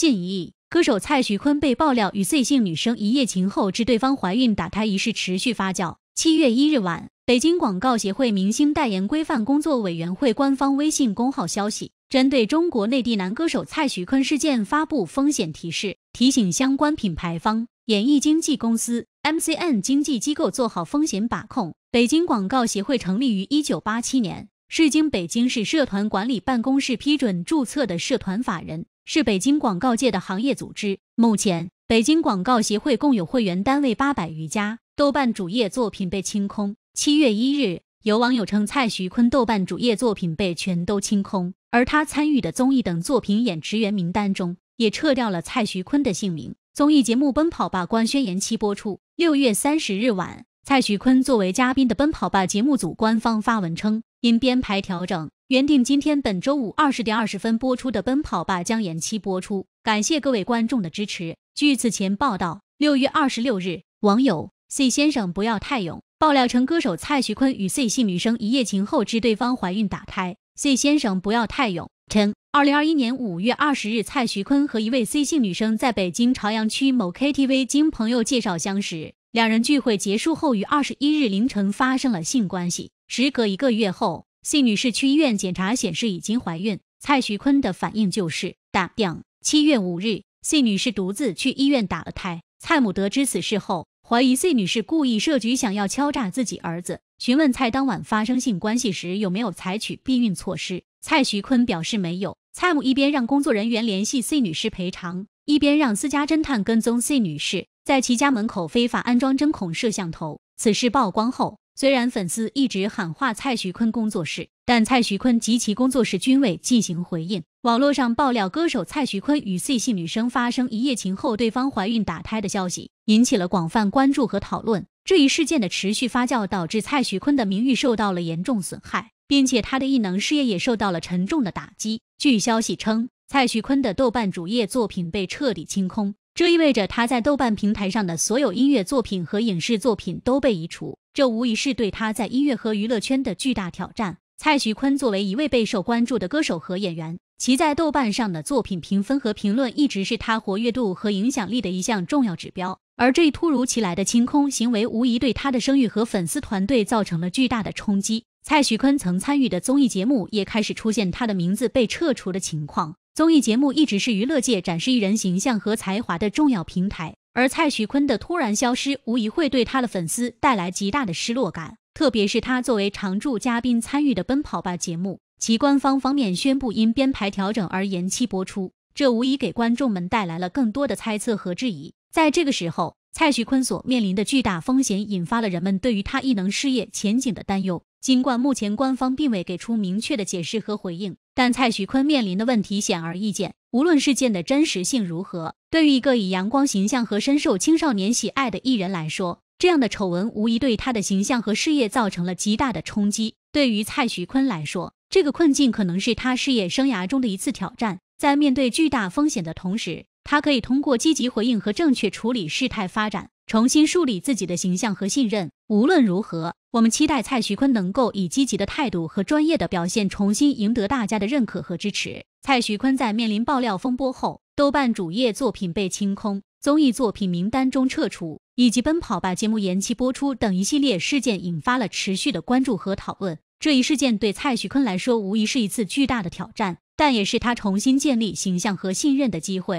近一亿歌手蔡徐坤被爆料与 Z 姓女生一夜情后，致对方怀孕打胎一事持续发酵。七月一日晚，北京广告协会明星代言规范工作委员会官方微信公号消息，针对中国内地男歌手蔡徐坤事件发布风险提示，提醒相关品牌方、演艺经纪公司、MCN 经纪机构做好风险把控。北京广告协会成立于一九八七年，是经北京市社团管理办公室批准注册的社团法人。是北京广告界的行业组织。目前，北京广告协会共有会员单位八百余家。豆瓣主页作品被清空。七月一日，有网友称蔡徐坤豆瓣主页作品被全都清空，而他参与的综艺等作品演职员名单中也撤掉了蔡徐坤的姓名。综艺节目《奔跑吧》官宣延期播出。六月三十日晚，蔡徐坤作为嘉宾的《奔跑吧》节目组官方发文称，因编排调整。原定今天本周五二十点二十分播出的《奔跑吧》将延期播出，感谢各位观众的支持。据此前报道，六月二十六日，网友 C 先生不要太勇爆料称，歌手蔡徐坤与 C 姓女生一夜情后致对方怀孕，打胎。C 先生不要太勇称，二零二一年五月二十日，蔡徐坤和一位 C 姓女生在北京朝阳区某 KTV 经朋友介绍相识，两人聚会结束后于二十一日凌晨发生了性关系，时隔一个月后。C 女士去医院检查，显示已经怀孕。蔡徐坤的反应就是打掉。七月五日，C 女士独自去医院打了胎。蔡母得知此事后，怀疑 C 女士故意设局，想要敲诈自己儿子，询问蔡当晚发生性关系时有没有采取避孕措施。蔡徐坤表示没有。蔡母一边让工作人员联系 C 女士赔偿，一边让私家侦探跟踪 C 女士，在其家门口非法安装针孔摄像头。此事曝光后。虽然粉丝一直喊话蔡徐坤工作室，但蔡徐坤及其工作室均未进行回应。网络上爆料歌手蔡徐坤与 C 系女生发生一夜情后，对方怀孕打胎的消息引起了广泛关注和讨论。这一事件的持续发酵，导致蔡徐坤的名誉受到了严重损害，并且他的艺能事业也受到了沉重的打击。据消息称，蔡徐坤的豆瓣主页作品被彻底清空。这意味着他在豆瓣平台上的所有音乐作品和影视作品都被移除，这无疑是对他在音乐和娱乐圈的巨大挑战。蔡徐坤作为一位备受关注的歌手和演员，其在豆瓣上的作品评分和评论一直是他活跃度和影响力的一项重要指标。而这一突如其来的清空行为，无疑对他的声誉和粉丝团队造成了巨大的冲击。蔡徐坤曾参与的综艺节目也开始出现他的名字被撤除的情况。综艺节目一直是娱乐界展示艺人形象和才华的重要平台，而蔡徐坤的突然消失无疑会对他的粉丝带来极大的失落感。特别是他作为常驻嘉宾参与的《奔跑吧》节目，其官方方面宣布因编排调整而延期播出，这无疑给观众们带来了更多的猜测和质疑。在这个时候，蔡徐坤所面临的巨大风险引发了人们对于他艺能事业前景的担忧。尽管目前官方并未给出明确的解释和回应。但蔡徐坤面临的问题显而易见，无论事件的真实性如何，对于一个以阳光形象和深受青少年喜爱的艺人来说，这样的丑闻无疑对他的形象和事业造成了极大的冲击。对于蔡徐坤来说，这个困境可能是他事业生涯中的一次挑战，在面对巨大风险的同时，他可以通过积极回应和正确处理事态发展。重新树立自己的形象和信任。无论如何，我们期待蔡徐坤能够以积极的态度和专业的表现，重新赢得大家的认可和支持。蔡徐坤在面临爆料风波后，豆瓣主页作品被清空，综艺作品名单中撤除，以及《奔跑吧》节目延期播出等一系列事件，引发了持续的关注和讨论。这一事件对蔡徐坤来说，无疑是一次巨大的挑战，但也是他重新建立形象和信任的机会。